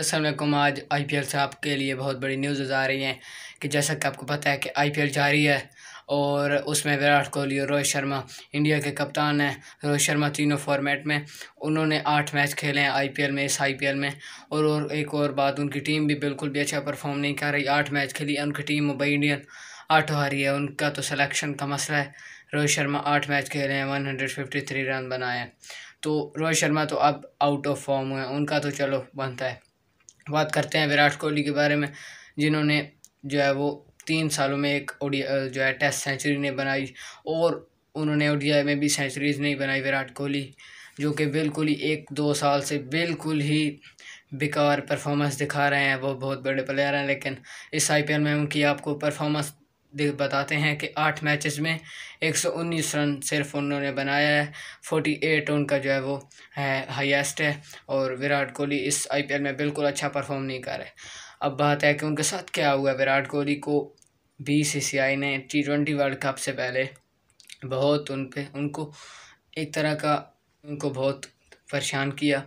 असलम आज I P L से आपके लिए बहुत बड़ी न्यूज़ आ रही हैं कि जैसा कि आपको पता है कि आई पी एल जारी है और उसमें विराट कोहली और रोहित शर्मा इंडिया के कप्तान हैं रोहित शर्मा तीनों फॉर्मेट में उन्होंने आठ मैच खेले हैं एल में इस एल में और और एक और बात उनकी टीम भी बिल्कुल भी अच्छा परफॉर्म नहीं कर रही आठ मैच खेली उनकी टीम मुंबई इंडियन आठों हारी है उनका तो सलेक्शन का मसला है रोहित शर्मा आठ मैच खेले हैं one hundred fifty three run बनाए हैं तो रोहित शर्मा तो अब आउट ऑफ फॉर्म है उनका तो चलो बनता है बात करते हैं विराट कोहली के बारे में जिन्होंने जो है वो तीन सालों में एक ओडिया जो है टेस्ट सेंचुरी नहीं बनाई और उन्होंने ओडियाई में भी सेंचुरीज नहीं बनाई विराट कोहली जो कि बिल्कुल ही एक दो साल से बिल्कुल ही बेकार परफॉर्मेंस दिखा रहे हैं वो बहुत बड़े प्लेयर हैं लेकिन इस आईपीएल में उनकी आपको परफॉर्मेंस बताते हैं कि आठ मैचेस में 119 रन सिर्फ उन्होंने बनाया है 48 उनका जो है वो है हाईएस्ट है और विराट कोहली इस आईपीएल में बिल्कुल अच्छा परफॉर्म नहीं कर रहे अब बात है कि उनके साथ क्या हुआ विराट कोहली को बीसीसीआई ने टी ट्वेंटी वर्ल्ड कप से पहले बहुत उन पर उनको एक तरह का उनको बहुत परेशान किया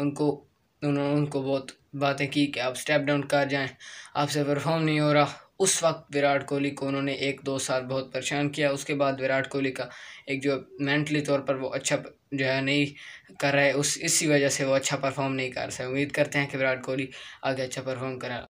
उनको उन्होंने उनको बहुत बातें की कि आप स्टेप डाउन कर जाएं आपसे परफॉर्म नहीं हो रहा उस वक्त विराट कोहली को उन्होंने एक दो साल बहुत परेशान किया उसके बाद विराट कोहली का एक जो मेंटली तौर पर वो अच्छा जो है नहीं कर रहा है उस इसी वजह से वो अच्छा परफॉर्म नहीं कर रहा उम्मीद करते हैं कि विराट कोहली आगे अच्छा परफॉर्म करा